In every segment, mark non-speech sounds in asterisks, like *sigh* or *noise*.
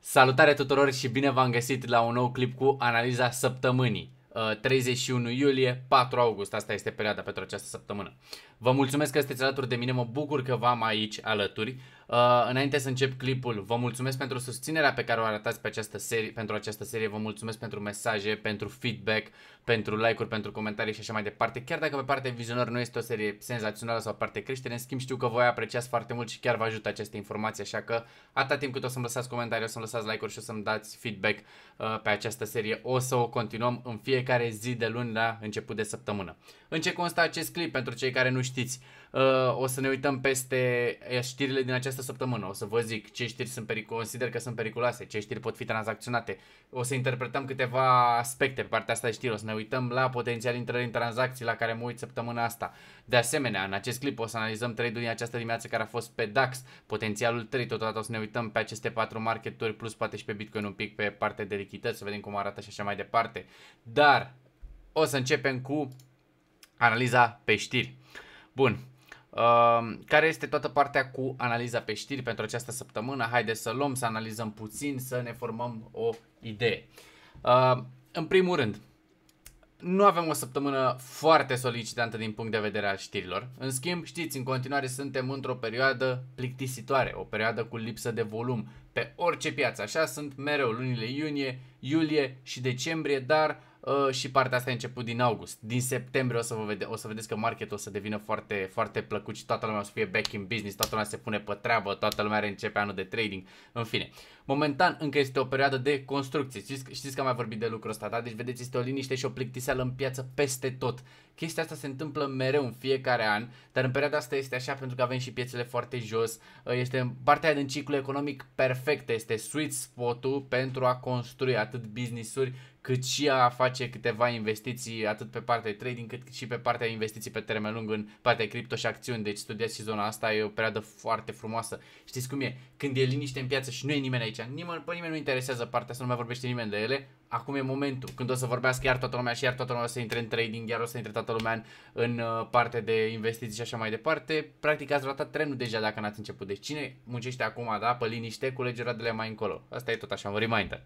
Salutare tuturor și bine v-am găsit la un nou clip cu analiza săptămânii. 31 uh, iulie, 4 august, asta este perioada pentru această săptămână. Vă mulțumesc că sunteți alături de mine, mă bucur că v-am aici alături. Uh, înainte să încep clipul, vă mulțumesc pentru susținerea pe care o arătați pe această serie, pentru această serie, vă mulțumesc pentru mesaje, pentru feedback, pentru like-uri, pentru comentarii și așa mai departe. Chiar dacă pe partea vizionări nu este o serie senzațională sau parte creștere, în schimb știu că voi apreciați foarte mult și chiar vă ajută aceste informații, așa că atâta timp cât o să-mi lăsați comentarii, o să-mi lăsați like-uri și o să-mi dați feedback uh, pe această serie, o să o continuăm în fiecare zi de luni la început de săptămână. În ce constă acest clip pentru cei care nu știți? Uh, o să ne uităm peste uh, știrile din această săptămână. O să vă zic ce știri sunt peric- consider că sunt periculoase, ce știri pot fi tranzacționate. O să interpretăm câteva aspecte pe partea asta de știri. O să ne uităm la potențial intrări în tranzacții la care mă uit săptămâna asta. De asemenea, în acest clip o să analizăm trade-ul din această dimineață care a fost pe DAX, potențialul 3. Totodată o să ne uităm pe aceste patru marketuri, plus poate și pe Bitcoin un pic pe partea de lichidități, să vedem cum arată și așa mai departe. Dar o să începem cu analiza pe știri. Bun, care este toată partea cu analiza pe știri pentru această săptămână. Haideți să luăm, să analizăm puțin, să ne formăm o idee. În primul rând, nu avem o săptămână foarte solicitantă din punct de vedere al știrilor. În schimb, știți, în continuare suntem într-o perioadă plictisitoare, o perioadă cu lipsă de volum pe orice piață. Așa sunt mereu lunile iunie, iulie și decembrie, dar Uh, și partea asta a început din august. Din septembrie o să, vă vede- o să vedeți că market o să devină foarte, foarte plăcut și toată lumea o să fie back in business, toată lumea se pune pe treabă, toată lumea începe anul de trading, în fine. Momentan încă este o perioadă de construcție, știți, știți că am mai vorbit de lucrul ăsta, da? Deci vedeți, este o liniște și o plictiseală în piață peste tot. Chestia asta se întâmplă mereu în fiecare an, dar în perioada asta este așa pentru că avem și piețele foarte jos, uh, este partea din ciclu economic perfectă, este sweet spot-ul pentru a construi atât business-uri cât și a face câteva investiții atât pe partea de trading cât și pe partea de investiții pe termen lung în partea cripto și acțiuni. Deci studiați și zona asta, e o perioadă foarte frumoasă. Știți cum e? Când e liniște în piață și nu e nimeni aici, nimeni, pe nimeni nu interesează partea asta, nu mai vorbește nimeni de ele, acum e momentul. Când o să vorbească iar toată lumea și iar toată lumea o să intre în trading, iar o să intre toată lumea în, în uh, parte de investiții și așa mai departe, practic ați ratat trenul deja dacă n-ați început. Deci cine muncește acum, da, pe liniște, culegerea de mai încolo. Asta e tot așa, un reminder.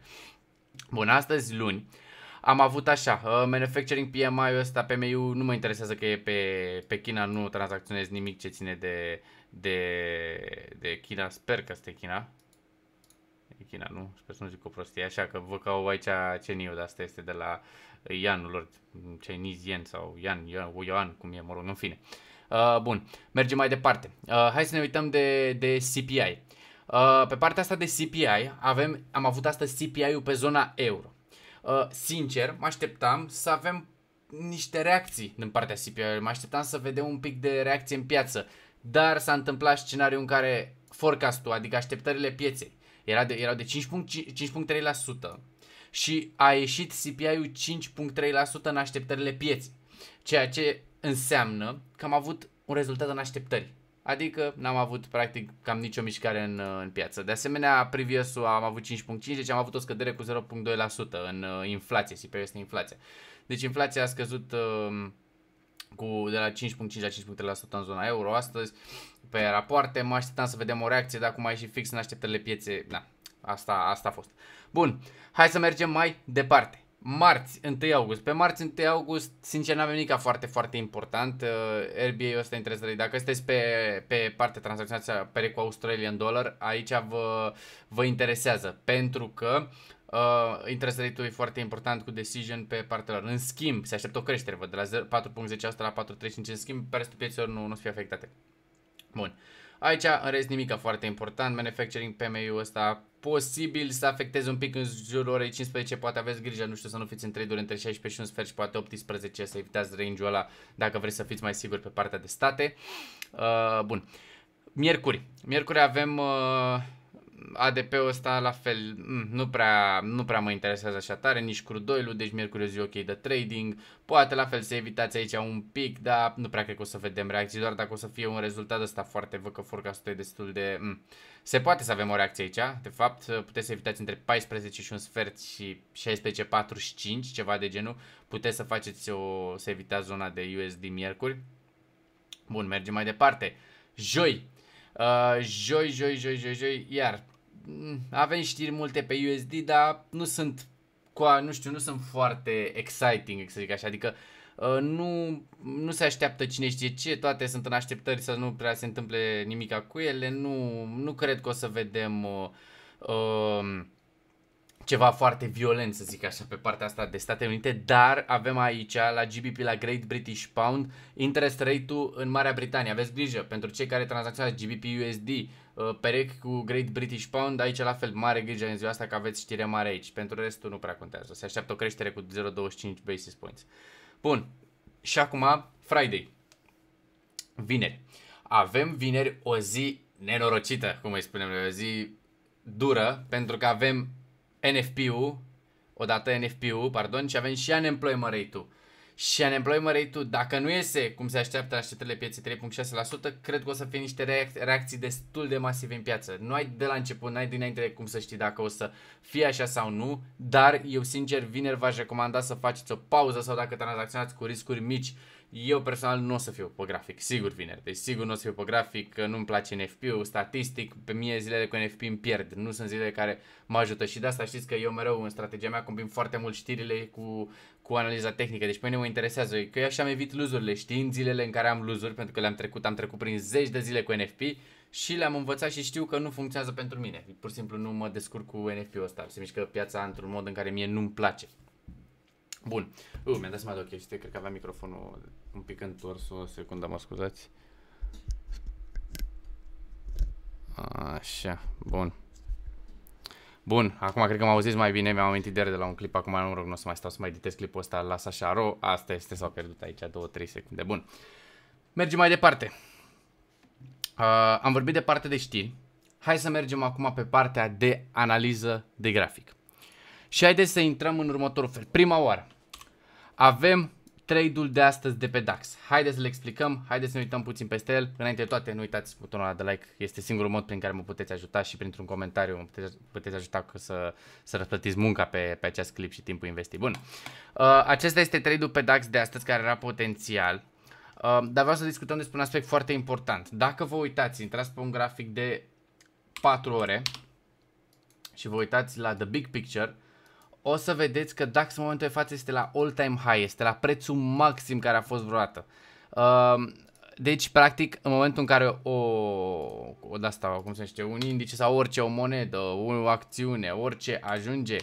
Bun, astăzi luni am avut așa, uh, manufacturing PMI-ul ăsta, PMI-ul nu mă interesează că e pe, pe China, nu tranzacționez nimic ce ține de, de, de China, sper că este China. E China, nu? Sper să nu zic o prostie, așa că vă cau aici ceniu, dar asta este de la Ianul lor, Chinese Yen sau Ian Ioan cum e, mă rog, în fine. Uh, bun, mergem mai departe. Uh, hai să ne uităm de, de CPI. Uh, pe partea asta de CPI, avem, am avut astăzi CPI-ul pe zona euro. Uh, sincer, mă așteptam să avem niște reacții din partea CPI-ului. Mă așteptam să vedem un pic de reacție în piață. Dar s-a întâmplat scenariul în care forecast-ul, adică așteptările pieței, era de, erau de 5.3% și a ieșit CPI-ul 5.3% în așteptările pieței. Ceea ce înseamnă că am avut un rezultat în așteptări. Adică n-am avut practic cam nicio mișcare în, uh, în piață. De asemenea, previous am avut 5.5, deci am avut o scădere cu 0.2% în uh, inflație, si este inflația. Deci inflația a scăzut uh, cu de la 5.5 la 5.3% în zona euro astăzi. Pe rapoarte mă așteptam să vedem o reacție, dar acum e și fix în așteptările piețe. da, asta, asta a fost. Bun, hai să mergem mai departe. Marți, 1 august. Pe marți, 1 august, sincer, n-avem nimic foarte, foarte important. Uh, rba să ăsta interesant. Dacă sunteți pe, pe partea tranzacționată pe cu Australian Dollar, aici vă, vă interesează. Pentru că Uh, eh, interest rate-ul e foarte important cu decision pe partea lor. În schimb, se așteaptă o creștere, văd, de la 4.10 la 4.35, în schimb, pe restul nu, nu o să fie afectate. Bun. Uh, Aici, în rest, nimica foarte important. Manufacturing PMI-ul ăsta posibil să afecteze un pic în jurul orei 15, poate aveți grijă, nu știu, să nu fiți în trade între 16 și un sfert și poate 18, să evitați range-ul ăla dacă vreți să fiți mai siguri pe partea de state. Uh, bun. Miercuri. Miercuri avem... Uh, ADP-ul ăsta la fel mm, nu prea, nu prea mă interesează așa tare, nici crudoilul, deci miercuri zi ok de trading. Poate la fel să evitați aici un pic, dar nu prea cred că o să vedem reacții, doar dacă o să fie un rezultat ăsta foarte vă că forecastul e destul de... Mm. Se poate să avem o reacție aici, de fapt puteți să evitați între 14 și un sfert și 16.45, ceva de genul. Puteți să faceți o, să evitați zona de USD miercuri. Bun, mergem mai departe. Joi, Uh, joi, joi, joi, joi, joi, iar Mm, avem știri multe pe USD, dar nu sunt cu nu știu, nu sunt foarte exciting, să zic așa, adică uh, nu, nu se așteaptă cine știe ce, toate sunt în așteptări să nu prea se întâmple nimica cu ele, nu, nu cred că o să vedem uh, uh, ceva foarte violent, să zic așa, pe partea asta de Statele Unite, dar avem aici la GBP, la Great British Pound, interest rate-ul în Marea Britanie. Aveți grijă, pentru cei care tranzacționează GBP USD, uh, Uh, perechi cu Great British Pound, aici la fel mare grijă în ziua asta că aveți știre mare aici. Pentru restul nu prea contează. Se așteaptă o creștere cu 0,25 basis points. Bun. Și acum Friday. Vineri. Avem vineri o zi nenorocită, cum îi spunem noi, o zi dură, pentru că avem NFP-ul, odată NFP-ul, pardon, și avem și unemployment rate-ul și unemployment rate dacă nu iese cum se așteaptă așteptările pieței 3.6%, cred că o să fie niște reac- reacții destul de masive în piață. Nu ai de la început, n-ai dinainte cum să știi dacă o să fie așa sau nu, dar eu sincer vineri v-aș recomanda să faceți o pauză sau dacă tranzacționați cu riscuri mici eu personal nu o să fiu pe grafic, sigur vineri, deci sigur nu o să fiu pe grafic, nu-mi place NFP-ul, statistic, pe mie zilele cu NFP îmi pierd, nu sunt zilele care mă ajută și de asta știți că eu mereu în strategia mea combin foarte mult știrile cu, cu analiza tehnică, deci pe mine mă interesează, că eu așa am evit luzurile, știind zilele în care am luzuri, pentru că le-am trecut, am trecut prin zeci de zile cu NFP, și le-am învățat și știu că nu funcționează pentru mine. Pur și simplu nu mă descurc cu NFP-ul ăsta. Se mișcă piața într-un mod în care mie nu-mi place. Bun. Uh, mi-am dat seama de o chestie, cred că avea microfonul un pic întors, o secundă, mă scuzați. Așa, bun. Bun, acum cred că m-au auzit mai bine, mi-am amintit de, de la un clip, acum nu rog, nu o să mai stau să mai editez clipul ăsta, las așa ro, asta este, s-au pierdut aici 2-3 secunde, bun. Mergem mai departe. Uh, am vorbit de parte de știri, hai să mergem acum pe partea de analiză de grafic. Și haideți să intrăm în următorul fel. Prima oară, avem trade-ul de astăzi de pe DAX. Haideți să le explicăm, haideți să ne uităm puțin peste el. Înainte de toate, nu uitați butonul ăla de like, este singurul mod prin care mă puteți ajuta și printr-un comentariu mă puteți, puteți ajuta să, să răsplătiți munca pe, pe acest clip și timpul investit. Bun, uh, acesta este trade-ul pe DAX de astăzi care era potențial. Uh, dar vreau să discutăm despre un aspect foarte important. Dacă vă uitați, intrați pe un grafic de 4 ore și vă uitați la the big picture, uh, o să vedeți că DAX în momentul de față este la all-time high, este la prețul maxim care a fost vreodată. Ehm, deci, practic, în momentul în care o, o de da, asta, cum se știe, un indice sau orice, o monedă, o acțiune, orice ajunge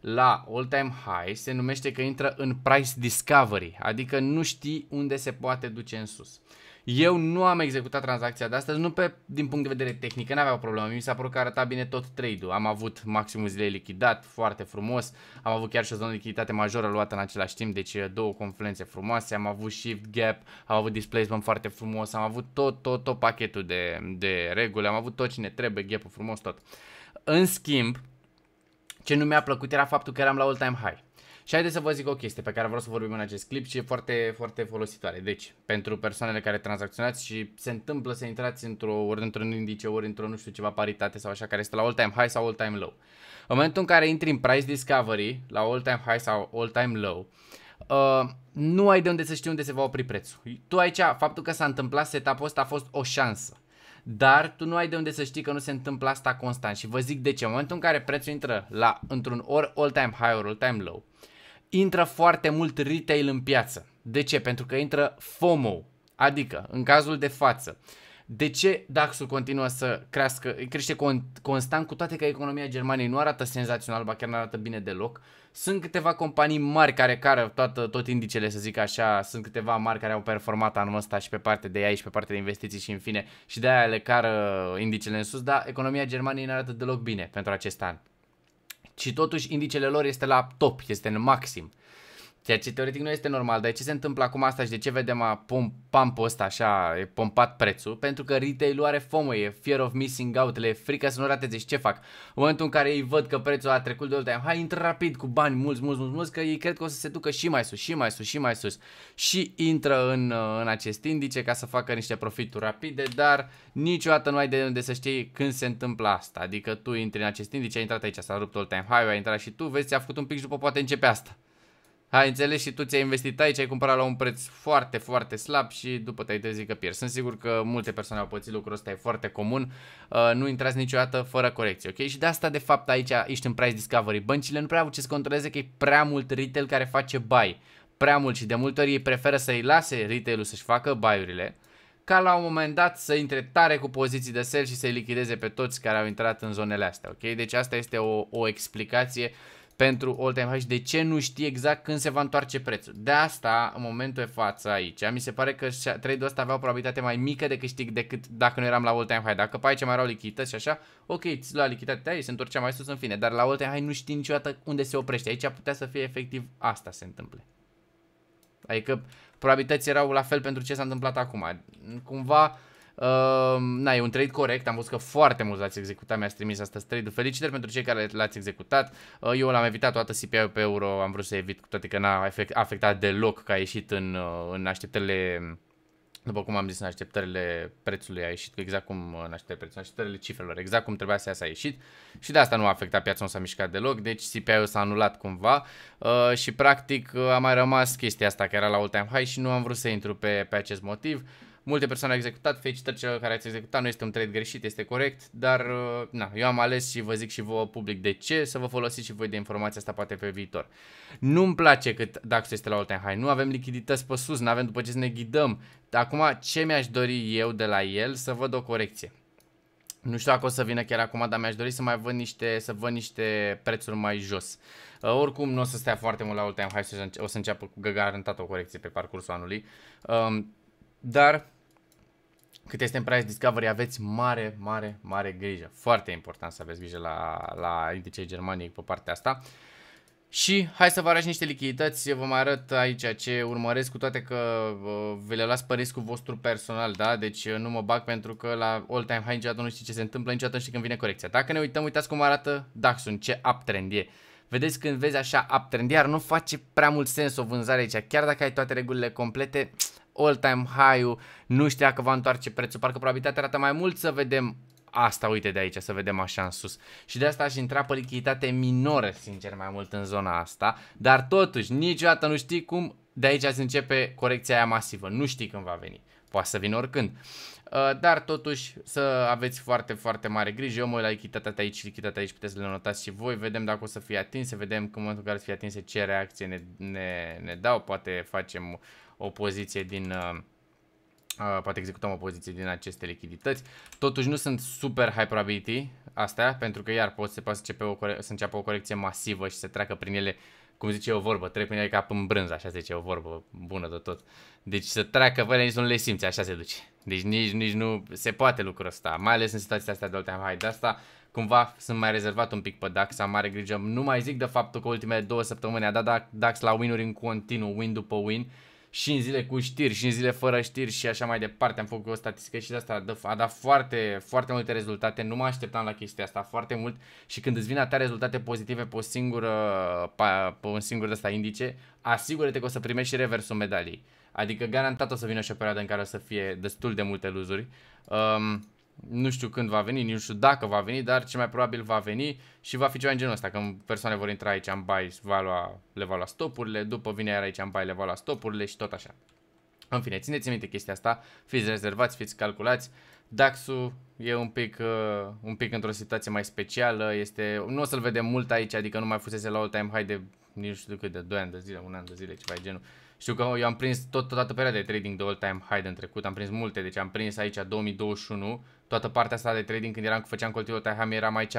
la all-time high, se numește că intră în price discovery, adică nu știi unde se poate duce în sus. Eu nu am executat tranzacția de astăzi, nu pe, din punct de vedere tehnic, nu aveau problemă. Mi s-a părut că arăta bine tot trade-ul. Am avut maximul zilei lichidat, foarte frumos. Am avut chiar și o zonă de lichiditate majoră luată în același timp, deci uh, două confluențe frumoase. Am avut shift gap, am avut displacement foarte frumos, am avut tot, tot, tot pachetul de, de reguli, am avut tot ce ne trebuie, gap frumos, tot. În schimb, ce nu mi-a plăcut era faptul că eram la all-time high. Și haideți să vă zic o chestie pe care vreau să vorbim în acest clip și e foarte, foarte folositoare. Deci, pentru persoanele care tranzacționați și se întâmplă să intrați într-o, ori într-un indice, ori într-o, nu știu, ceva paritate sau așa, care este la all-time high sau all-time low. În momentul în care intri în price discovery, la all-time high sau all-time low, Uh, nu ai de unde să știi unde se va opri prețul. Tu aici, faptul că s-a întâmplat setup-ul ăsta a fost o șansă dar tu nu ai de unde să știi că nu se întâmplă asta constant și vă zic de ce. În momentul în care prețul intră la, într-un ori all-time high, ori all-time low, intră foarte mult retail în piață. De ce? Pentru că intră FOMO, adică în cazul de față. De ce DAX-ul continuă să crească, crește con- constant, cu toate că economia Germaniei nu arată senzațional, ba chiar nu arată bine deloc? Sunt câteva companii mari care care toată, tot indicele, să zic așa, sunt câteva mari care au performat anul ăsta și pe parte de AI și pe parte de investiții și în fine, și de aia le cară indicele în sus, dar economia Germaniei nu arată deloc bine pentru acest an și totuși indicele lor este la top, este în maxim. Ceea ce teoretic nu este normal, dar ce se întâmplă acum asta și de ce vedem a pump, pumpul ăsta așa, e pompat prețul? Pentru că retail-ul are fomă, e fear of missing out, le e frică să nu rateze și ce fac? În momentul în care ei văd că prețul a trecut de all time, hai intră rapid cu bani mulți, mulți, mulți, mulți, că ei cred că o să se ducă și mai sus, și mai sus, și mai sus. Și intră în, uh, în acest indice ca să facă niște profituri rapide, dar niciodată nu ai de unde să știi când se întâmplă asta. Adică tu intri în acest indice, ai intrat aici, s-a rupt all time high, ai intrat și tu, vezi, ți-a făcut un pic și după poate începe asta. Ai înțeles și tu ți-ai investit aici, ai cumpărat la un preț foarte, foarte slab și după te-ai trezit că pierzi. Sunt sigur că multe persoane au pățit lucrul ăsta, e foarte comun. Uh, nu intrați niciodată fără corecție, ok? Și de asta, de fapt, aici ești în price discovery. Băncile nu prea au ce să controleze că e prea mult retail care face buy. Prea mult și de multe ori ei preferă să-i lase retail-ul să-și facă buy-urile ca la un moment dat să intre tare cu poziții de sell și să-i lichideze pe toți care au intrat în zonele astea, ok? Deci asta este o, o explicație pentru all time high și de ce nu știi exact când se va întoarce prețul. De asta, în momentul de față aici, mi se pare că trade-ul ăsta avea o probabilitate mai mică de câștig decât dacă nu eram la all time high. Dacă pe aici mai erau lichidități și așa, ok, ți lua lichiditatea ei, se întorcea mai sus în fine, dar la all time high nu știi niciodată unde se oprește. Aici putea să fie efectiv asta se întâmple. Adică probabilități erau la fel pentru ce s-a întâmplat acum. Cumva Uh, na, e un trade corect, am văzut că foarte mulți l-ați executat, mi-ați trimis astăzi trade-ul. Felicitări pentru cei care l-ați executat. Uh, eu l-am evitat toată cpi pe euro, am vrut să evit, cu toate că n-a afectat deloc că a ieșit în, eh, în așteptările după cum am zis, în așteptările prețului a ieșit, exact cum în așteptările prețului, în așteptările cifrelor, exact cum trebuia să iasă a ieșit și de asta nu a afectat piața, nu s-a mișcat deloc, deci CPI-ul s-a anulat cumva uh, și practic a mai rămas chestia asta care era la all time high și nu am vrut să intru pe, pe acest motiv. Uh, multe persoane au executat, felicitări celor care ați executat, nu este un trade greșit, este corect, dar uh, na, eu am ales și vă zic și vouă public de ce, să vă folosiți și voi de informația asta poate pe viitor. Nu-mi place cât DAX este la all-time high, nu avem lichidități pe sus, nu avem după ce să ne ghidăm. Acum, ce mi-aș dori eu de la el? Să văd o corecție. Nu știu dacă o să vină chiar acum, dar mi-aș dori să mai văd niște, să văd niște prețuri mai jos. Uh, oricum nu o să stea foarte mult la all hai, o să înceapă cu găgarantată o corecție pe parcursul anului. Um, dar cât este în Price Discovery, aveți mare, mare, mare grijă. Foarte important să aveți grijă la, la indicei germanic pe partea asta. Și hai să vă arăt niște lichidități, vă mai arăt aici ce urmăresc, cu toate că uh, vă le las pe riscul vostru personal, da? Deci nu mă bag pentru că la all time high niciodată nu știi ce se întâmplă, niciodată nu știi când vine corecția. Dacă ne uităm, uitați cum arată dax ce uptrend e. Vedeți când vezi așa uptrend, iar nu face prea mult sens o vânzare aici, chiar dacă ai toate regulile complete, all-time high-ul, nu știa că va întoarce prețul, parcă probabilitatea arată mai mult să vedem asta, uite de aici, să vedem așa în sus. Și de asta aș intra pe lichiditate minoră, sincer, mai mult în zona asta, dar totuși, niciodată nu știi cum de aici se începe corecția aia masivă, nu știi când va veni, poate să vină oricând. Uh, dar totuși să aveți foarte, foarte mare grijă. Eu mă uit la lichiditatea aici, lichiditatea aici, puteți să le notați și voi. Vedem dacă o să fie atinse, vedem când în momentul în care să fie atinse ce reacție ne, ne, ne dau. Poate facem o poziție din... Uh, uh, poate executăm o poziție din aceste lichidități. Totuși nu sunt super high probability astea, pentru că iar pot, se poate începe o să înceapă o corecție masivă și să treacă prin ele, cum zice o vorbă, trec prin ele ca în brânză, așa zice o vorbă bună de tot. Deci să treacă pe ele nici nu le simți, așa se duce. Deci nici, nici nu se poate lucrul ăsta, mai ales în situația astea de ultima hai high. De asta cumva sunt mai rezervat un pic pe DAX, am mare grijă. Nu mai zic de faptul că ultimele două săptămâni a dat DAX la win-uri în continuu, win după win și în zile cu știri, și în zile fără știri și așa mai departe. Am făcut o statistică și de asta a dat foarte, foarte multe rezultate. Nu mă așteptam la chestia asta foarte mult și când îți vin atâtea rezultate pozitive pe, o singură, pe un singur de asta indice, asigură-te că o să primești și reversul medalii Adică garantat o să vină și o perioadă în care o să fie destul de multe luzuri. Um, nu știu când va veni, nu știu dacă va veni, dar ce mai probabil va veni și va fi ceva în genul ăsta, când persoane vor intra aici în bai, va lua, le va lua stopurile, după vine iar aici în bai, le va lua stopurile și tot așa. În fine, țineți minte chestia asta, fiți rezervați, fiți calculați. DAX-ul e un pic, uh, un pic într-o situație mai specială, este, nu o să-l vedem mult aici, adică nu mai fusese la all-time high de nu știu cât de 2 ani de zile, un an de zile, ceva de genul. Știu că eu am prins tot, toată perioada de trading de all time high în trecut, am prins multe, deci am prins aici 2021, toată partea asta de trading când eram, făceam coltivul all time high, eram aici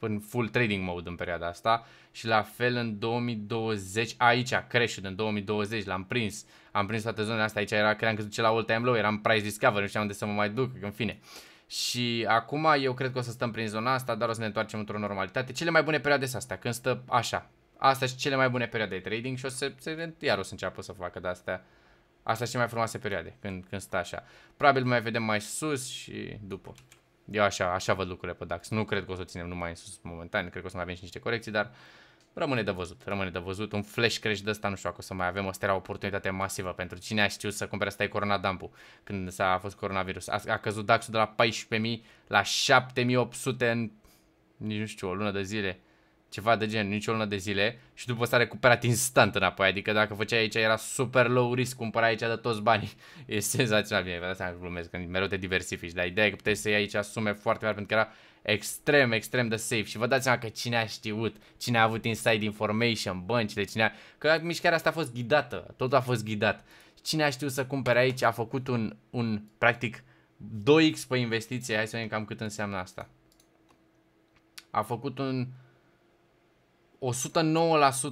în full trading mode în perioada asta și la fel în 2020, aici a crescut în 2020 l-am prins, am prins toate zonele astea, aici era, cream că duce la all time low, eram price discover, nu știam unde să mă mai duc, în fine. Și acum eu cred că o să stăm prin zona asta, dar o să ne întoarcem într-o normalitate. Cele mai bune perioade sunt astea, când stă așa, Asta și cele mai bune perioade de trading și o să, se, iar o să înceapă să facă de astea. Asta și mai frumoase perioade, când, când stă așa. Probabil mai vedem mai sus și după. Eu așa, așa văd lucrurile pe DAX. Nu cred că o să o ținem numai în sus momentan, cred că o să mai avem și niște corecții, dar rămâne de văzut, rămâne de văzut. Un flash crash de ăsta nu știu dacă o să mai avem, asta era o oportunitate masivă pentru cine a știut să cumpere, asta e corona dump când s-a fost coronavirus. A, a căzut DAX-ul de la 14.000 la 7.800 în nici nu știu, o lună de zile ceva de gen, nici o lună de zile și după s-a recuperat instant înapoi, adică dacă făceai aici era super low risk, cumpăra aici de toți banii, *laughs* e senzațional, bine, vă dați seama că glumesc, că mereu te diversifici, dar ideea e că puteai să iei aici sume foarte mari pentru că era extrem, extrem de safe și vă dați seama că cine a știut, cine a avut inside information, băncile, cine a... că mișcarea asta a fost ghidată, totul a fost ghidat. Cine a știut să cumpere aici a făcut un, un practic 2x pe investiție, hai să vedem cam cât înseamnă asta. A făcut un 109%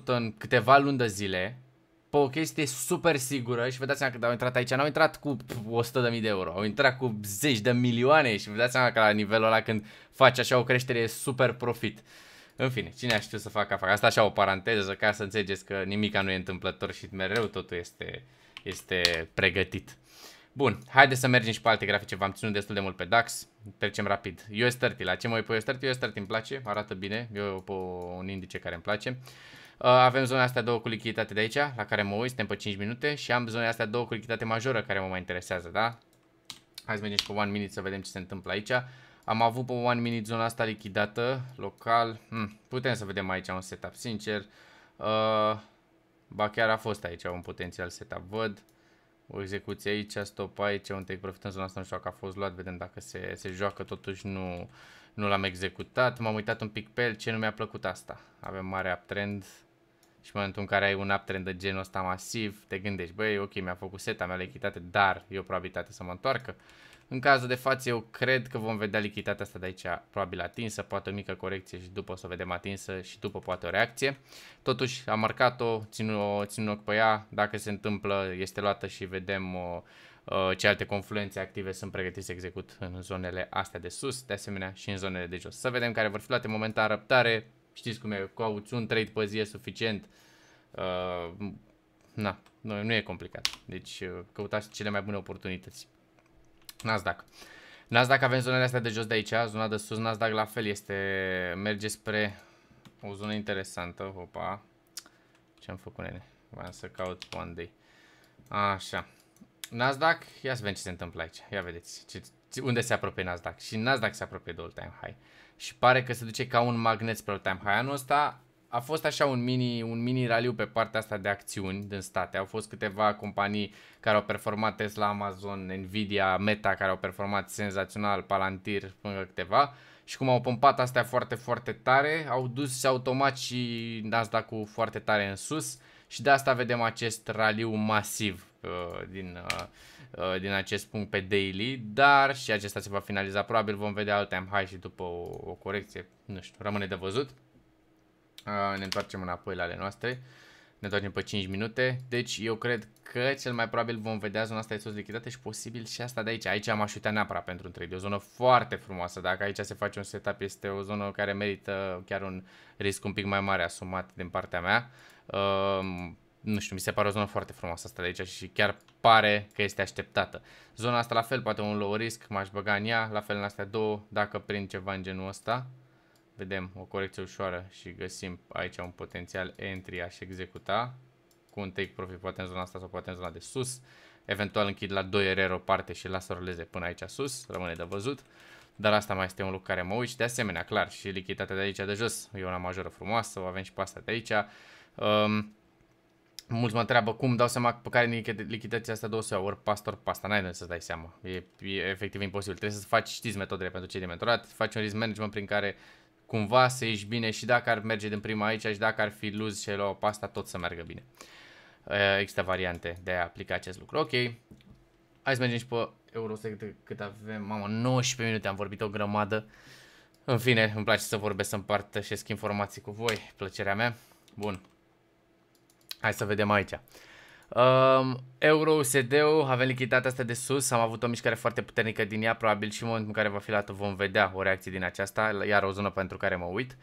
în câteva luni de zile pe o chestie super sigură și vă dați seama că au intrat aici, n-au intrat cu 100.000 de euro, au intrat cu zeci de milioane și vă dați seama că la nivelul ăla când faci așa o creștere e super profit. În fine, cine a știut să facă afaceri? Asta așa o paranteză ca să înțelegeți că nimica nu e întâmplător și mereu totul este, este pregătit. Bun, haideți să mergem și pe alte grafice, v-am ținut destul de mult pe DAX, trecem rapid. US30, la ce mă uit pe US30? US30 îmi place, arată bine, eu pe un indice care îmi place. Uh, avem zona astea două cu lichiditate de aici, la care mă uit, suntem pe 5 minute și am zona astea două cu lichiditate majoră care mă mai interesează, da? Hai să mergem și pe one minute să vedem ce se întâmplă aici. Am avut pe one minute zona asta lichidată, local, hmm, putem să vedem aici un setup, sincer. Uh, ba chiar a fost aici un potențial setup, văd. Uh, o execuție aici, stop aici, un take profit în zona asta, nu știu că a fost luat, vedem dacă se, se joacă, totuși nu, nu l-am executat. M-am uitat un pic pe el, ce nu mi-a plăcut asta. Avem mare uptrend și în momentul în care ai un uptrend de genul ăsta masiv, te gândești, băi, ok, mi-a făcut seta, mi-a lechitate, dar e o probabilitate să mă întoarcă. În cazul de față eu cred că vom vedea lichiditatea asta de aici probabil atinsă, poate o mică corecție și după o să o vedem atinsă și după poate o reacție. Totuși am marcat-o, țin, o, țin ochi pe ea, dacă se întâmplă este luată și vedem o, ce alte confluențe active sunt pregătite să execut în zonele astea de sus, de asemenea și în zonele de jos. Să vedem care vor fi luate momentan răptare, știți cum e, cu un trade pe zi e suficient, uh, na, nu, nu e complicat, deci uh, căutați cele mai bune oportunități. Nasdaq. Nasdaq avem zonele astea de jos de aici, zona de sus, Nasdaq la fel este, merge spre o zonă interesantă, opa, ce-am făcut nene, am să caut one day, așa, Nasdaq, ia să vedem ce se întâmplă aici, ia vedeți, ce, unde se apropie Nasdaq și Nasdaq se apropie de all time high și pare că se duce ca un magnet spre all time high anul ăsta, a fost așa un mini, un mini raliu pe partea asta de acțiuni din state. Au fost câteva companii care au performat Tesla, Amazon, Nvidia, Meta, care au performat senzațional, Palantir, până câteva. Și cum au pompat astea foarte, foarte tare, au dus automat și nasdaq cu foarte tare în sus. Și de asta vedem acest raliu masiv uh, din, uh, uh, din acest punct pe daily, dar și acesta se va finaliza probabil, vom vedea alte high și după o, o corecție, nu știu, rămâne de văzut. Uh, ne întoarcem înapoi la ale noastre. Ne întoarcem pe 5 minute. Deci eu cred că cel mai probabil vom vedea zona asta de sus lichidată și posibil și asta de aici. Aici am aș uita neapărat pentru un trade. o zonă foarte frumoasă. Dacă aici se face un setup, este o zonă care merită chiar un risc un pic mai mare asumat din partea mea. Um, nu știu, mi se pare o zonă foarte frumoasă asta de aici și chiar pare că este așteptată. Zona asta la fel, poate un low risk, m-aș băga în ea, la fel în astea două, dacă prind ceva în genul ăsta vedem o corecție ușoară și găsim aici un potențial entry aș executa cu un take profit poate în zona asta sau poate în zona de sus. Eventual închid la 2 RR o parte și las să roleze până aici sus, rămâne de văzut. Dar asta mai este un lucru care mă uit de asemenea, clar, și lichiditatea de aici de jos e una majoră frumoasă, o avem și pe asta de aici. Um, mulți mă întreabă cum dau seama pe care lichidația asta două sau ori pastor ori pasta, n-ai de să dai seama, e, e efectiv imposibil. Trebuie să faci, știți metodele pentru cei de mentorat, faci un risk management prin care cumva să ieși bine și dacă ar merge din prima aici și dacă ar fi luz și lua pasta, tot să meargă bine. Eh, există variante de a aplica acest lucru. Ok, hai să mergem și pe Eurosec cât avem. Mamă, 19 minute, am vorbit o grămadă. În fine, îmi place să vorbesc, să împărtășesc informații cu voi, plăcerea mea. Bun, hai să vedem aici. Um, Euro, USD-ul, avem lichiditatea asta de sus, am avut o mișcare foarte puternică din ea, probabil și în momentul în care va fi luată vom vedea o reacție din aceasta, iar o zonă pentru care mă uit.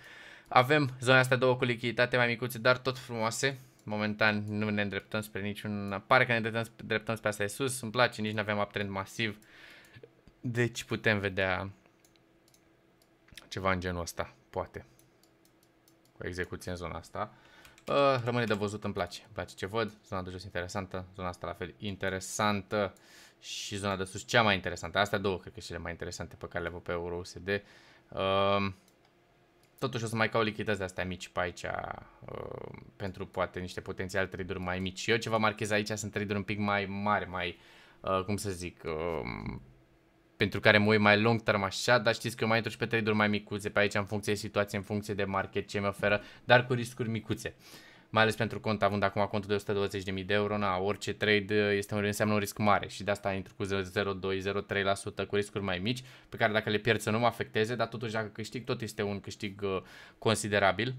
Avem zona asta două cu lichiditate mai micuțe, dar tot frumoase. Momentan nu ne îndreptăm spre niciun... Pare că ne îndreptăm, îndreptăm spre asta de sus, îmi place, nici nu avem uptrend masiv. Deci putem vedea ceva în genul ăsta, poate. Cu execuție în zona asta. Uh, rămâne de văzut, îmi place. Îmi place ce văd. Zona de jos interesantă, zona asta la fel interesantă și zona de sus cea mai interesantă. Astea două cred că cele mai interesante pe care le văd pe Euro USD. Uh, um, totuși o să mai cau lichidități de astea mici pe aici uh, pentru poate niște potențial trade mai mici. Eu ce vă marchez aici sunt trade un pic mai mari, mai, uh, cum să zic, uh, pentru care mă uit mai long term așa, dar știți că eu mai intru și pe trade mai micuțe pe aici în funcție de situație, în funcție de market, ce mi oferă, dar cu riscuri micuțe. Mai ales pentru cont, având acum contul de 120.000 de euro, na, orice trade uh, este un, înseamnă un risc mare și de asta intru cu 0,02-0,3% cu riscuri mai mici, pe care dacă le pierd să nu mă afecteze, dar totuși dacă câștig, tot este un câștig uh, considerabil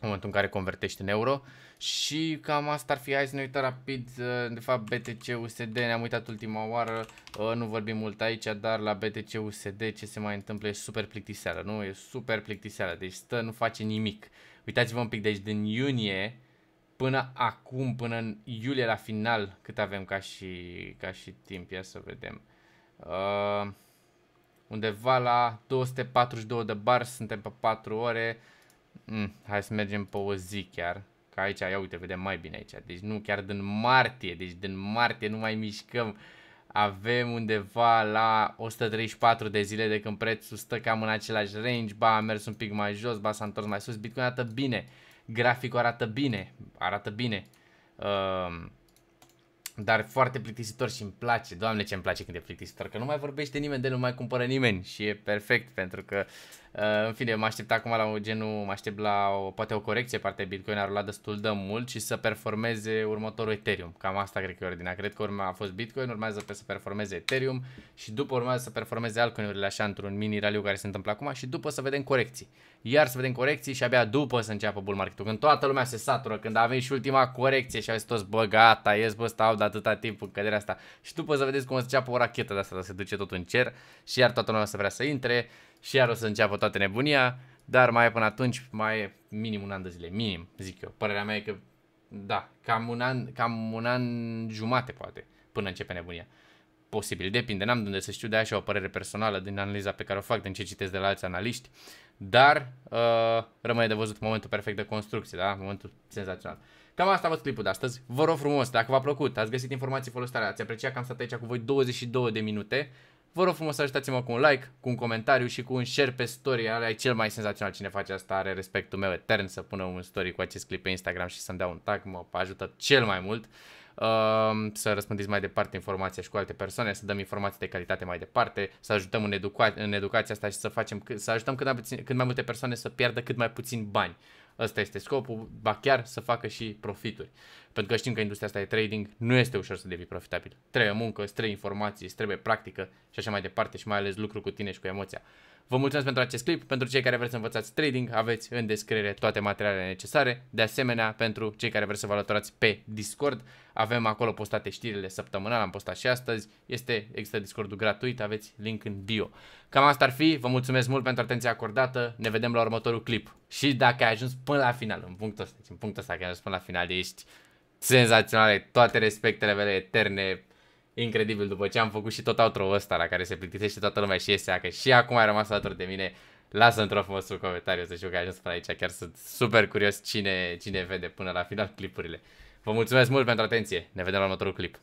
în momentul în care convertești în euro și cam asta ar fi, hai să ne uităm rapid, uh, de fapt BTC USD ne-am uitat ultima oară, uh, nu vorbim mult aici, dar la BTC USD ce se mai întâmplă e super plictiseală, nu? E super plictiseală, deci stă, nu face nimic. Uitați-vă un pic, deci din iunie până acum, până în iulie la final, cât avem ca și, ca și timp, ia să vedem. Uh, undeva la 242 de bar, suntem pe 4 ore, Mm, hai să mergem pe o zi chiar. Ca aici, ia uite, vedem mai bine aici. Deci nu, chiar din martie. Deci din martie nu mai mișcăm. Avem undeva la 134 de zile de când prețul stă cam în același range. Ba a mers un pic mai jos, ba s-a întors mai sus. Bitcoin arată bine. Graficul arată bine. Arată bine. Uh, dar foarte plictisitor și îmi place, doamne ce îmi place când e plictisitor, că nu mai vorbește nimeni de nu mai cumpără nimeni și e perfect pentru că, uh, în fine, mă aștept acum la un genul, mă aștept la o, poate o corecție, parte Bitcoin a rulat destul de mult și să performeze următorul Ethereum. Cam asta cred că e ordinea. Cred că urma a fost Bitcoin, urmează pe să performeze Ethereum și după urmează să performeze altcoinurile așa într-un mini raliu care se întâmplă acum și după să vedem corecții iar să vedem corecții și abia după să înceapă bull marketul. Când toată lumea se satură, când a venit și ultima corecție și au zis toți, bă, gata, ies, bă, stau de atâta timp în căderea asta. Și după să vedeți cum o să înceapă o rachetă de asta, se duce tot în cer și iar toată lumea să vrea să intre și iar o să înceapă toată nebunia. Dar mai e până atunci, mai e minim un an de zile, minim, zic eu. Părerea mea e că, da, cam un an, cam un an jumate poate până începe nebunia posibil, depinde, n-am de unde să știu, de așa o părere personală din analiza pe care o fac, din ce citesc de la alți analiști, dar uh, rămâne de văzut momentul perfect de construcție, da? momentul senzațional. Cam asta a fost clipul de astăzi. Vă rog frumos, dacă v-a plăcut, ați găsit informații folositoare, ați apreciat că am stat aici cu voi 22 de minute, vă rog frumos să ajutați-mă cu un like, cu un comentariu și cu un share pe story, alea e cel mai senzațional, cine face asta are respectul meu etern să pună un story cu acest clip pe Instagram și să-mi dea un tag, mă ajută cel mai mult să răspândiți mai departe informația și cu alte persoane, să dăm informații de calitate mai departe, să ajutăm în, educa- în educația asta și să facem să ajutăm cât mai, puțin, cât mai multe persoane să pierdă cât mai puțin bani. Ăsta este scopul, ba chiar să facă și profituri. Pentru că știm că industria asta e trading, nu este ușor să devii profitabil. Trebuie muncă, îți trebuie informații, îți trebuie practică și așa mai departe și mai ales lucru cu tine și cu emoția. Vă mulțumesc pentru acest clip, pentru cei care vreți să învățați trading, aveți în descriere toate materialele necesare. De asemenea, pentru cei care vreți să vă alăturați pe Discord, avem acolo postate știrile săptămânal, am postat și astăzi, este, există Discordul gratuit, aveți link în bio. Cam asta ar fi, vă mulțumesc mult pentru atenția acordată, ne vedem la următorul clip. Și dacă ai ajuns până la final, în punctul ăsta, în punctul ăsta, că ai ajuns până la final, ești senzaționale, toate respectele mele eterne, incredibil după ce am făcut și tot outro ăsta la care se plictisește toată lumea și este că și acum ai rămas alături de mine. Lasă într-o frumos un comentariu să știu că ajuns până aici, chiar sunt super curios cine, cine vede până la final clipurile. Vă mulțumesc mult pentru atenție, ne vedem la următorul clip.